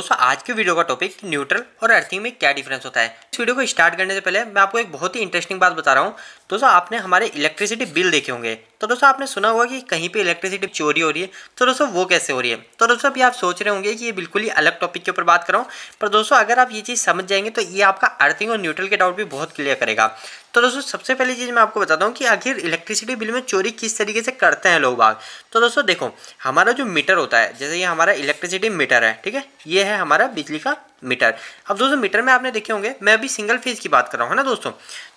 दोस्तों आज के वीडियो का टॉपिक न्यूट्रल और अर्थिंग में क्या डिफरेंस होता है इस वीडियो को स्टार्ट करने से पहले मैं आपको एक बहुत ही इंटरेस्टिंग बात बता रहा हूँ दोस्तों आपने हमारे इलेक्ट्रिसिटी बिल देखे होंगे तो दोस्तों आपने सुना होगा कि कहीं पे इलेक्ट्रिसिटी चोरी हो रही है तो दोस्तों वो कैसे हो रही है तो दोस्तों अभी आप सोच रहे होंगे कि ये बिल्कुल ही अलग टॉपिक के ऊपर बात कर रहा हूँ पर दोस्तों अगर आप ये चीज़ समझ जाएंगे तो ये आपका अर्थिंग और न्यूट्रल के डाउट भी बहुत क्लियर करेगा तो दोस्तों सबसे पहली चीज़ मैं आपको बताता हूँ कि आखिर इलेक्ट्रिसिटी बिल में चोरी किस तरीके से करते हैं लोग बाग तो दोस्तों देखो हमारा जो मीटर होता है जैसे ये हमारा इलेक्ट्रिसिटी मीटर है ठीक है ये है हमारा बिजली का मीटर अब दोस्तों मीटर में आपने देखे होंगे मैं अभी सिंगल फेज की बात कर रहा हूँ ना दोस्तों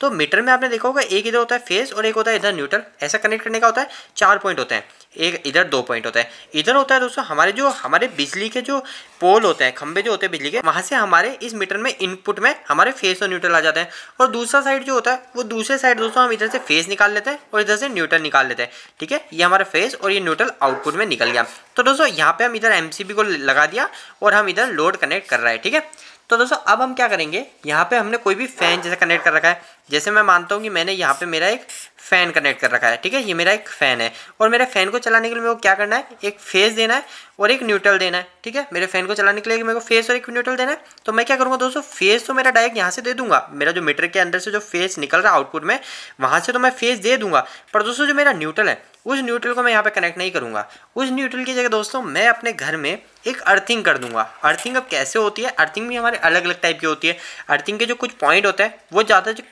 तो मीटर में आपने देखा होगा एक इधर होता है फेज और एक होता है इधर न्यूट्रल ऐसा कनेक्ट करने का होता है चार पॉइंट होते हैं एक इधर दो पॉइंट होता है इधर होता है दोस्तों हमारे जो हमारे बिजली के जो पोल होते हैं खंबे जो होते हैं बिजली के वहाँ से हमारे इस मीटर में इनपुट में हमारे फेस और न्यूट्रल आ जाते हैं और दूसरा साइड जो होता है वो दूसरे साइड दोस्तों हम इधर से फेस निकाल लेते हैं और इधर से न्यूट्रल निकाल लेते हैं ठीक है ये हमारा फेस और ये न्यूट्रल आउटपुट में निकल गया तो दोस्तों यहाँ पर हम इधर एम को लगा दिया और हम इधर लोड कनेक्ट कर रहे हैं ठीक ठीक है तो दोस्तों अब हम क्या करेंगे यहाँ पे हमने कोई भी फ़ैन जैसे कनेक्ट कर रखा है जैसे मैं मानता हूँ कि मैंने यहाँ पे मेरा एक फ़ैन कनेक्ट कर रखा है ठीक है ये मेरा एक फ़ैन है और मेरे फ़ैन को चलाने के लिए मेरे को क्या करना है एक फेस देना है और एक न्यूट्रल देना है ठीक है मेरे फ़ैन को चलाने के लिए मेरे को फेस और एक न्यूट्रल देना है तो मैं क्या करूँगा दोस्तों फेस तो मेरा डायरेक्ट यहाँ से दे दूंगा मेरा जो मीटर के अंदर से जो फेस निकल रहा है आउटपुट में वहाँ से तो मैं फेस दे दूंगा पर दोस्तों जो मेरा न्यूट्रल है उस न्यूट्रल को मैं यहाँ पर कनेक्ट नहीं करूँगा उस न्यूट्रल की जगह दोस्तों मैं अपने घर में एक अर्थिंग कर दूंगा अर्थिंग अब कैसे होती है अर्थिंग भी हमारे अलग अलग टाइप की होती है अर्थिंग के जो कुछ पॉइंट होते हैं वो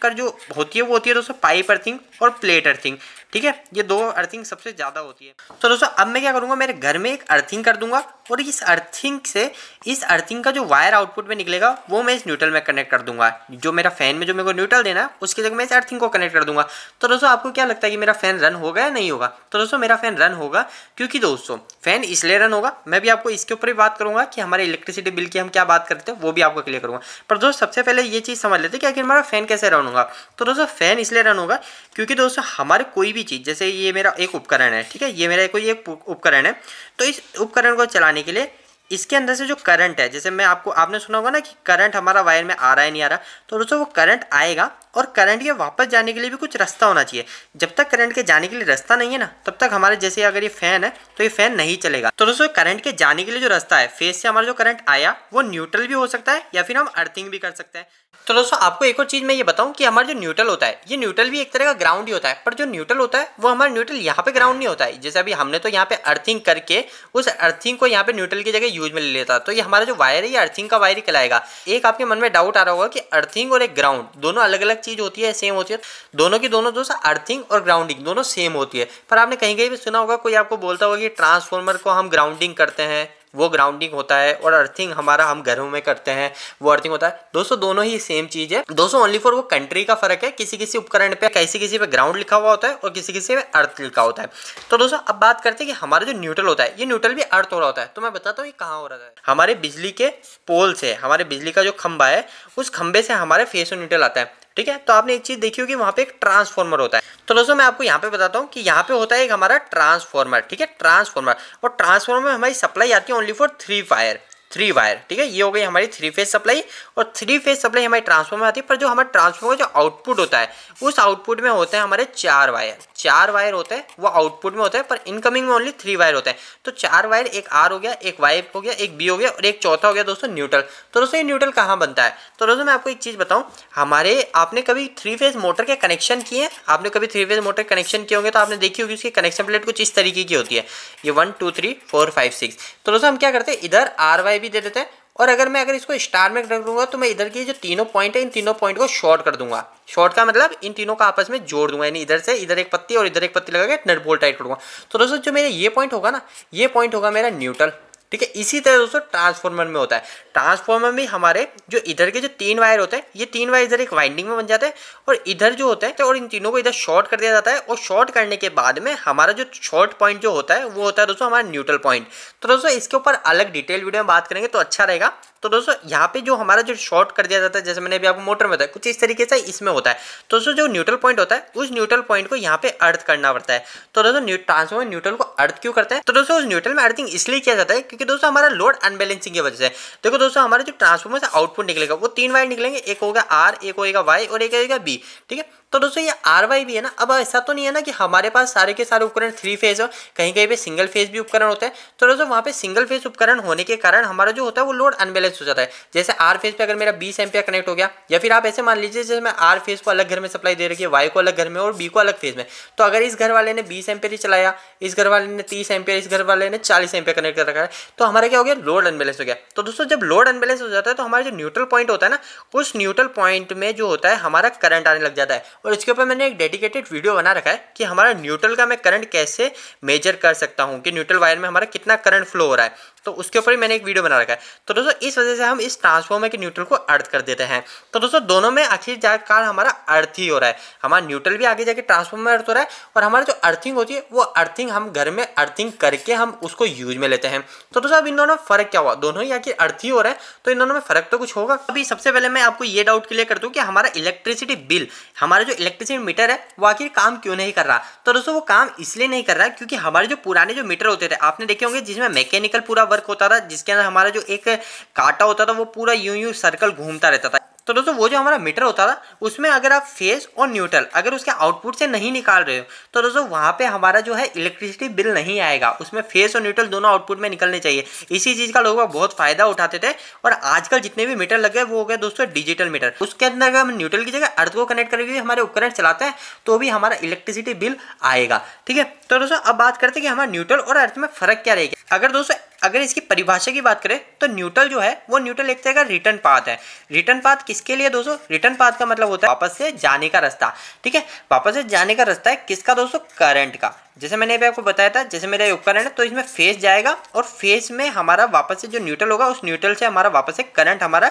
कर जो होती है वो होती है दोस्तों पाइप अर्थिंग और Later thing ठीक है ये दो अर्थिंग सबसे ज़्यादा होती है तो दोस्तों अब मैं क्या करूँगा मेरे घर में एक अर्थिंग कर दूंगा और इस अर्थिंग से इस अर्थिंग का जो वायर आउटपुट में निकलेगा वो मैं इस न्यूट्रल में कनेक्ट कर दूंगा जो मेरा फैन में जो मेरे को न्यूट्रल देना है उसकी जगह मैं इस अर्थिंग को कनेक्ट कर दूंगा तो दोस्तों आपको क्या लगता है कि मेरा फैन रन होगा या नहीं होगा तो दोस्तों मेरा फैन रन होगा क्योंकि दोस्तों फैन इसलिए रन होगा मैं भी आपको इसके ऊपर भी बात करूंगा कि हमारे इलेक्ट्रिसिटी बिल की हम क्या बात करते हैं वो भी आपको क्लियर करूँगा पर दोस्तों सबसे पहले ये चीज़ समझ लेते कि आखिर हमारा फैन कैसे रन होगा तो दोस्तों फैन इसलिए रन होगा क्योंकि दोस्तों हमारे कोई भी भी चीज़ जैसे ये मेरा एक उपकरण है ठीक है ये मेरा कोई एक उपकरण है तो इस उपकरण को चलाने के लिए इसके अंदर से जो करंट है जैसे मैं आपको आपने सुना होगा ना कि करंट हमारा वायर में आ रहा है नहीं आ रहा तो दोस्तों वो करंट आएगा और करंट के वापस जाने के लिए भी कुछ रास्ता होना चाहिए जब तक करंट के जाने के लिए रास्ता नहीं है ना तब तक हमारे जैसे अगर ये फैन है तो ये फैन नहीं चलेगा तो दोस्तों करंट के जाने के लिए जो रास्ता है फेस से हमारा जो करंट आया वो न्यूट्रल भी हो सकता है या फिर हम अर्थिंग भी कर सकते हैं तो दोस्तों आपको एक और चीज़ मैं ये बताऊं कि हमारा जो न्यूट्रल होता है ये न्यूट्रल भी एक तरह का ग्राउंड ही होता है पर जो न्यूट्रल होता है वो हमारा न्यूट्रल यहाँ पे ग्राउंड नहीं होता है जैसे अभी हमने तो यहाँ पे अर्थिंग करके उस अर्थिंग को यहाँ पे न्यूट्रल की जगह यूज में ले लेता तो ये हमारा जो वायर है ये अर्थिंग का वायर ही कहलाएगा एक आपके मन में डाउट आ रहा होगा कि अर्थिंग और एक ग्राउंड दोनों अलग अलग चीज होती है सेम होती है दोनों की दोनों दोस्त अर्थिंग और ग्राउंडिंग दोनों सेम होती है पर आपने कहीं कहीं भी सुना होगा कोई आपको बोलता होगा कि ट्रांसफॉर्मर को हम ग्राउंडिंग करते हैं वो ग्राउंडिंग होता है और अर्थिंग हमारा हम घरों में करते हैं वो अर्थिंग होता है दोस्तों दोनों ही सेम चीज़ है दोस्तों ओनली फॉर वो कंट्री का फर्क है किसी किसी उपकरण पे किसी किसी पे ग्राउंड लिखा हुआ होता है और किसी किसी पे अर्थ लिखा होता है तो दोस्तों अब बात करते हैं कि हमारा जो न्यूट्रल होता है ये न्यूट्रल भी अर्थ हो रहा होता है तो मैं बताता हूँ ये कहाँ हो रहा है हमारे बिजली के पोल से हमारे बिजली का जो खंबा है उस खंबे से हमारे फेस न्यूट्रल आता है ठीक है तो आपने एक चीज़ देखी होगी वहां पे एक ट्रांसफॉर्मर होता है तो दोस्तों मैं आपको यहाँ पे बताता हूँ कि यहाँ पे होता है एक हमारा ट्रांसफॉर्मर ठीक है ट्रांसफॉर्मर और ट्रांसफॉर्मर में हमारी सप्लाई आती है only for three fire three wire ठीक है ये हो गई हमारी थ्री फेज सप्लाई और थ्री फेज सप्लाई हमारी ट्रांसफॉर्मर आती है पर जो हमारे ट्रांसफॉर्मर का जो आउटपुट होता है उस आउटपुट में होते हैं हमारे चार वायर चार वायर होते हैं वो आउटपुट में होता है पर इनकमिंग में ओनली थ्री वायर होता है तो चार वायर एक आर हो गया एक वाई हो गया एक बी हो गया और एक चौथा हो गया दोस्तों न्यूट्रल तो दोस्तों ये न्यूट्रल कहाँ बनता है तो दोस्तों मैं आपको एक चीज़ बताऊँ हमारे आपने कभी थ्री फेज मोटर के कनेक्शन किए आपने कभी थ्री फेज मोटर कनेक्शन किए होंगे तो आपने देखी होगी उसकी कनेक्शन प्लेट कुछ इस तरीके की होती है ये one two three four five six तो दोस्तों हम क्या करते हैं इधर आर वाई वाई भी दे देते हैं और अगर मैं अगर इसको स्टार में रख दूंगा तो मैं इधर की जो तीनों पॉइंट है इन तीनों पॉइंट को शॉर्ट कर दूंगा शॉर्ट का मतलब इन तीनों का आपस में जोड़ दूंगा यानी इधर से इधर एक पत्ती और इधर एक पत्ती लगा के नट बोल्ट टाइट करूंगा तो दोस्तों जो मेरा ये पॉइंट होगा ना ये पॉइंट होगा मेरा न्यूट्रल ठीक है इसी तरह दोस्तों ट्रांसफार्मर में होता है ट्रांसफार्मर में हमारे जो इधर के जो तीन वायर होते हैं ये तीन वायर इधर एक वाइंडिंग में बन जाते हैं और इधर जो होते हैं और इन तीनों को इधर शॉर्ट कर दिया जाता है और शॉर्ट करने के बाद में हमारा जो शॉर्ट पॉइंट जो होता है वो होता है दोस्तों हमारा न्यूट्रल पॉइंट तो दोस्तों इसके ऊपर अलग डिटेल वीडियो में बात करेंगे तो अच्छा रहेगा तो दोस्तों यहाँ पे जो हमारा जो शॉर्ट कर दिया जाता है जैसे मैंने अभी आपको मोटर में बताया कुछ इस तरीके से इसमें होता है तो दोस्तों जो न्यूट्रल पॉइंट होता है उस न्यूट्रल पॉइंट को यहाँ पे अर्थ करना पड़ता है तो दोस्तों ट्रांसफॉर्मर न्यूट्रल को अर्थ क्यों करता है तो दोस्तों उस न्यूट्रल में अर्थिंग इसलिए किया जाता है क्योंकि दोस्तों हमारा लोड अनबैलेंसिंग की वजह से देखो दोस्तों हमारा जो ट्रांसफॉर्मर से आउटपुट निकलेगा वो तीन वायर निकलेंगे एक होगा आर एक होगा वाई और एक होगा बी ठीक है तो दोस्तों ये आर वाई भी है ना अब ऐसा तो नहीं है ना कि हमारे पास सारे के सारे उपकरण थ्री फेज हो कहीं कहीं पे सिंगल फेज भी उपकरण होते हैं तो दोस्तों वहाँ पे सिंगल फेज उपकरण होने के कारण हमारा जो होता है वो लोड अनबैलेंस हो जाता है जैसे आर फेज पे अगर मेरा बीस एम्पियर कनेक्ट हो गया या फिर आप ऐसे मान लीजिए जैसे मैं आर फेज को अलग घर में सप्लाई दे रही है वाई को अलग घर में और बी को अलग फेज में तो अगर इस घर वाले ने बीस एम्पियर ही चलाया इस घर वाले ने तीस एम्पियर इस घर वाले ने चालीस एम्पियर कनेक्ट कर रखा है तो हमारा क्या हो गया लोड अनबैलेंस हो गया तो दोस्तों जब लोड अनबैलेंस हो जाता है तो हमारा जो न्यूट्रल पॉइंट होता है ना उस न्यूट्रल पॉइंट में जो होता है हमारा करंट आने लग जाता है और इसके ऊपर मैंने एक डेडिकेटेड वीडियो बना रखा है कि हमारा न्यूट्रल का मैं करंट कैसे मेजर कर सकता हूँ कि न्यूट्रल वायर में हमारा कितना करंट फ्लो हो रहा है तो उसके ऊपर ही मैंने एक वीडियो बना रखा है तो दोस्तों इस वजह से हम इस ट्रांसफॉर्मर के न्यूट्रल को अर्थ कर देते हैं तो दोस्तों दोनों में आखिर जाकर हमारा अर्थ ही हो रहा है हमारा न्यूट्रल भी आगे जाके ट्रांसफॉर्मर अर्थ हो रहा है और हमारा जो अर्थिंग होती है वो अर्थिंग हम घर में अर्थिंग करके हम उसको यूज में लेते हैं तो दोस्तों अब इन दोनों में फर्क क्या हुआ दोनों ही आखिर अर्थ ही हो रहा है तो इन दोनों में फर्क तो कुछ होगा अभी सबसे पहले मैं आपको ये डाउट क्लियर कर दूँ कि हमारा इलेक्ट्रिसिटी बिल हमारा जो इलेक्ट्रिसिटी मीटर है वो आखिर काम क्यों नहीं कर रहा तो दोस्तों वो काम इसलिए नहीं कर रहा क्योंकि हमारे जो पुराने जो मीटर होते थे आपने देखे होंगे जिसमें मैकेनिकल पूरा वर्क होता था जिसके अंदर हमारा जो एक काटा होता था वो पूरा यूं यूं सर्कल घूमता रहता था तो दोस्तों वो जो हमारा मीटर होता था उसमें अगर आप फेस और न्यूट्रल अगर उसके आउटपुट से नहीं निकाल रहे हो तो दोस्तों वहाँ पे हमारा जो है इलेक्ट्रिसिटी बिल नहीं आएगा उसमें फेस और न्यूट्रल दोनों आउटपुट में निकलने चाहिए इसी चीज़ का लोग बहुत फायदा उठाते थे और आजकल जितने भी मीटर लगे वो हो गए दोस्तों डिजिटल मीटर उसके अंदर अगर हम न्यूट्रल की जगह अर्थ को कनेक्ट करके हमारे उपकरण चलाते हैं तो भी हमारा इलेक्ट्रिसिटी बिल आएगा ठीक है तो दोस्तों अब बात करते हैं कि हमारा न्यूट्रल और अर्थ में फर्क क्या रहेगा अगर दोस्तों अगर इसकी परिभाषा की बात करें तो न्यूट्रल जो है वो न्यूट्रल एक तरह का रिटर्न पाथ है रिटर्न पाथ किसके लिए दोस्तों रिटर्न पाथ का मतलब होता है वापस से जाने का रास्ता ठीक है वापस से जाने का रास्ता है किसका दोस्तों करंट का जैसे मैंने अभी आपको बताया था जैसे मेरा उपकरण है तो इसमें फेस जाएगा और फेस में हमारा वापस से जो न्यूट्रल होगा उस न्यूट्रल से हमारा वापस से करंट हमारा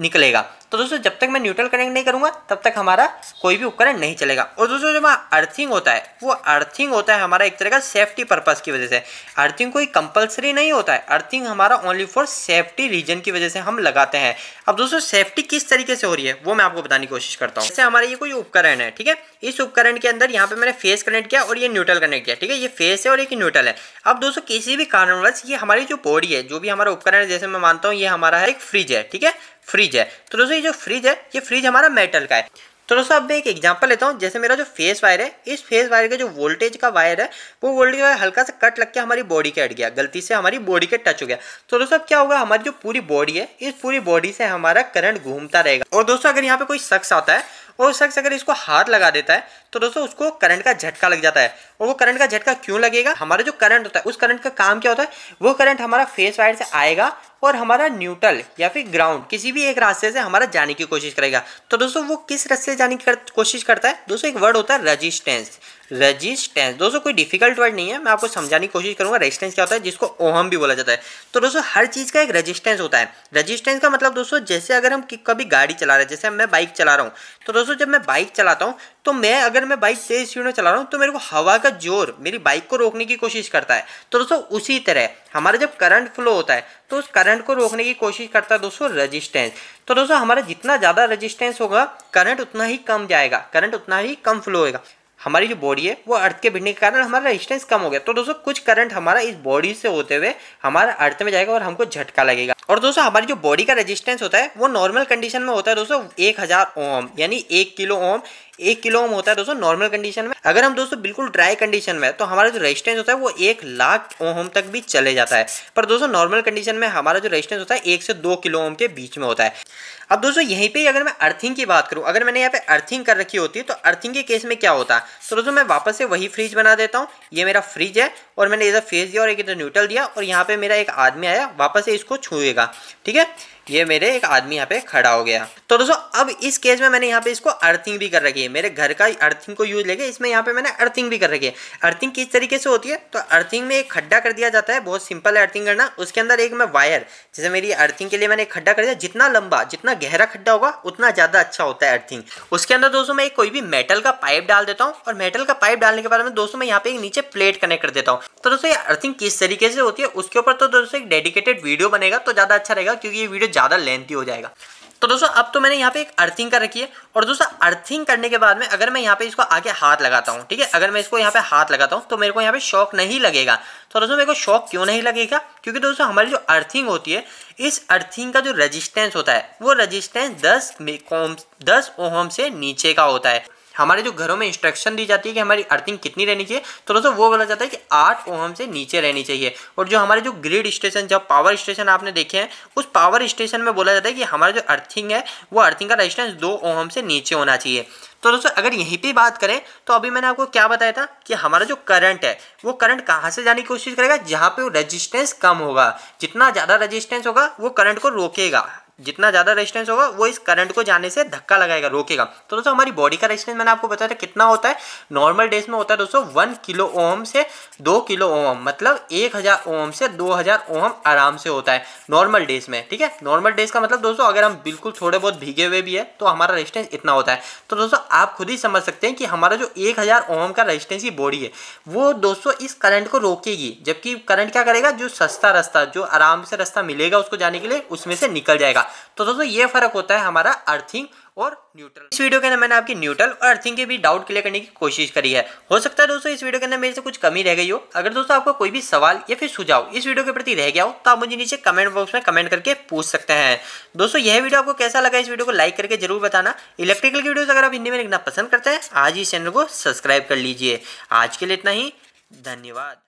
निकलेगा तो दोस्तों जब तक मैं न्यूट्रल कनेक्ट नहीं करूंगा तब तक हमारा कोई भी उपकरण नहीं चलेगा और दोस्तों जो हमारा अर्थिंग होता है वो अर्थिंग होता है हमारा एक तरह का सेफ्टी पर्पज़ की वजह से अर्थिंग कोई कंपलसरी नहीं होता है अर्थिंग हमारा ओनली फॉर सेफ्टी रीजन की वजह से हम लगाते हैं अब दोस्तों सेफ्टी किस तरीके से हो रही है वो मैं आपको बताने की कोशिश करता हूँ जैसे हमारा ये कोई उपकरण है ठीक है इस उपकरण के अंदर यहाँ पे मैंने फेस कनेक्ट किया और ये न्यूट्रल कनेक्ट किया ठीक है ये फेस है और एक न्यूट्रल है अब दोस्तों किसी भी कारणवश ये हमारी जो बॉडी है जो भी हमारा उपकरण है जैसे मैं मानता हूँ ये हमारा है एक फ्रिज है ठीक है फ्रिज है तो दोस्तों ये जो फ्रिज है ये फ्रिज हमारा मेटल का है तो दोस्तों अब मैं एक एग्जांपल लेता हूँ जैसे मेरा जो फेस वायर है इस फेस वायर का जो वोल्टेज का वायर है वो वोल्टेज वायर हल्का सा कट लग के हमारी बॉडी के अट गया गलती से हमारी बॉडी के टच हो गया तो दोस्तों अब क्या होगा हमारी जो पूरी बॉडी है इस पूरी बॉडी से हमारा करंट घूमता रहेगा और दोस्तों अगर यहाँ पे कोई शख्स आता है और शख्स अगर इसको हाथ लगा देता है तो दोस्तों उसको करंट का झटका लग जाता है और वो करंट का झटका क्यों लगेगा हमारा जो करंट होता है उस करंट का काम क्या होता है वो करंट हमारा फेस वायर से आएगा और हमारा न्यूट्रल या फिर ग्राउंड किसी भी एक रास्ते से हमारा जाने की कोशिश करेगा तो दोस्तों वो किस रास्ते जाने की कर, कोशिश करता है दोस्तों एक वर्ड होता है रजिस्टेंस रजिस्टेंस दोस्तों कोई डिफिकल्ट वर्ड नहीं है मैं आपको समझाने की कोशिश करूंगा रजिस्टेंस क्या होता है जिसको ओहम भी बोला जाता है तो दोस्तों हर चीज़ का एक रजिस्टेंस होता है रजिस्टेंस का मतलब दोस्तों जैसे अगर हम कभी गाड़ी चला रहे हैं जैसे मैं बाइक चला रहा हूँ तो दोस्तों जब मैं बाइक चलाता हूँ तो मैं अगर मैं बाइक तेज स्पीड में चला रहा हूँ तो मेरे को हवा का जोर मेरी बाइक को रोकने की कोशिश करता है तो दोस्तों उसी तरह हमारा जब करंट फ्लो होता है तो उस करंट करंट को रोकने की कोशिश करता है दोस्तों रजिस्टेंस तो दोस्तों हमारा जितना ज़्यादा रजिस्टेंस होगा करंट उतना ही कम जाएगा करंट उतना ही कम फ्लो होगा हमारी जो बॉडी है वो अर्थ के भिड़ने के कारण हमारा रेजिस्टेंस कम हो गया तो दोस्तों कुछ करंट हमारा इस बॉडी से होते हुए हमारा अर्थ में जाएगा और हमको झटका लगेगा और दोस्तों हमारी जो बॉडी का रेजिस्टेंस होता है वो नॉर्मल कंडीशन में होता है दोस्तों एक हज़ार ओम यानी एक किलो ओम एक किलो ओम होता है दोस्तों नॉर्मल कंडीशन में अगर हम दोस्तों बिल्कुल ड्राई कंडीशन में तो हमारा जो रेजिस्टेंस होता है वो एक लाख ओम तक भी चले जाता है पर दोस्तों नॉर्मल कंडीशन में हमारा जो रेजिस्टेंस होता है एक से दो किलो ओम के बीच में होता है अब दोस्तों यहीं पे अगर मैं अर्थिंग की बात करूँ अगर मैंने यहाँ पे अर्थिंग कर रखी होती है तो अर्थिंग के केस में क्या होता है तो दोस्तों मैं वापस से वही फ्रिज बना देता हूँ ये मेरा फ्रिज है और मैंने इधर फेस दिया और एक इधर न्यूट्रल दिया और यहाँ पे मेरा एक आदमी आया वापस से इसको छूएगा ठीक है ये मेरे एक आदमी यहाँ पे खड़ा हो गया तो दोस्तों अब इस केस में मैंने यहाँ पे इसको अर्थिंग भी कर रखी है मेरे घर का अर्थिंग को यूज लेके इसमें यहाँ पे मैंने अर्थिंग भी कर रखी है अर्थिंग किस तरीके से होती है तो अर्थिंग में एक खड्डा कर दिया जाता है बहुत सिंपल है अर्थिंग करना उसके अंदर एक मैं वायर जैसे मेरी अर्थिंग के लिए मैंने खड्डा कर दिया जितना लंबा जितना गहरा खड्डा होगा उतना ज़्यादा अच्छा होता है अर्थिंग उसके अंदर दोस्तों मैं कोई भी मेटल का पाइप डाल देता हूँ और मेटल का पाइप डालने के बाद में दोस्तों मैं यहाँ पे एक नीचे प्लेट कनेक्ट कर देता हूँ तो दोस्तों ये अर्थिंग किस तरीके से होती है उसके ऊपर तो दोस्तों एक डेडिकेटेड वीडियो बनेगा तो ज़्यादा अच्छा रहेगा क्योंकि ये वीडियो ज़्यादा लेंथी हो जाएगा तो दोस्तों अब तो मैंने यहाँ पे एक अर्थिंग कर रखी है और दोस्तों अर्थिंग करने के बाद में अगर मैं यहाँ पे इसको आके हाथ लगाता हूँ ठीक है अगर मैं इसको यहाँ पे हाथ लगाता हूँ तो मेरे को यहाँ पे शॉक नहीं लगेगा तो दोस्तों मेरे को शॉक क्यों नहीं लगेगा क्योंकि दोस्तों हमारी जो अर्थिंग होती है इस अर्थिंग का जो रजिस्टेंस होता है वो रजिस्टेंस दस दस ओहम से नीचे का होता है हमारे जो घरों में इंस्ट्रक्शन दी जाती है कि हमारी अर्थिंग कितनी रहनी चाहिए तो दोस्तों वो बोला जाता है कि आठ ओहम से नीचे रहनी चाहिए और जो हमारे जो ग्रिड स्टेशन जब पावर स्टेशन आपने देखे हैं उस पावर स्टेशन में बोला जाता है कि हमारा जो अर्थिंग है वो अर्थिंग का रेजिस्टेंस दो ओहम से नीचे होना चाहिए तो दोस्तों अगर यहीं पर बात करें तो अभी मैंने आपको क्या बताया था कि हमारा जो करंट है वो करंट कहाँ से जाने की कोशिश करेगा जहाँ पर रजिस्टेंस कम होगा जितना ज़्यादा रजिस्टेंस होगा वो करंट को रोकेगा जितना ज़्यादा रेजिस्टेंस होगा वो इस करंट को जाने से धक्का लगाएगा रोकेगा तो दोस्तों हमारी बॉडी का रेजिस्टेंस मैंने आपको बताया था कितना होता है नॉर्मल डेज में होता है दोस्तों वन किलो ओम से दो किलो ओम मतलब एक हज़ार ओम से दो हज़ार ओम आराम से होता है नॉर्मल डेज में ठीक है नॉर्मल डेज का मतलब दोस्तों अगर हम बिल्कुल थोड़े बहुत भीगे हुए भी है तो हमारा रेजिस्टेंस इतना होता है तो दोस्तों आप खुद ही समझ सकते हैं कि हमारा जो एक हज़ार ओम का रेजिस्टेंस की बॉडी है वो दोस्तों इस करंट को रोकेगी जबकि करंट क्या करेगा जो सस्ता रास्ता जो आराम से रास्ता मिलेगा उसको जाने के लिए उसमें से निकल जाएगा होगा तो दोस्तों ये फर्क होता है हमारा अर्थिंग और न्यूट्रल इस वीडियो के अंदर मैंने आपकी न्यूट्रल और अर्थिंग के भी डाउट क्लियर करने की कोशिश करी है हो सकता है दोस्तों इस वीडियो के अंदर मेरे से कुछ कमी रह गई हो अगर दोस्तों आपको कोई भी सवाल या फिर सुझाव इस वीडियो के प्रति रह गया हो तो आप मुझे नीचे कमेंट बॉक्स में कमेंट करके पूछ सकते हैं दोस्तों यह वीडियो आपको कैसा लगा इस वीडियो को लाइक करके जरूर बताना इलेक्ट्रिकल की वीडियो अगर आप हिंदी में लिखना पसंद करते हैं आज इस चैनल को सब्सक्राइब कर लीजिए आज के लिए इतना ही धन्यवाद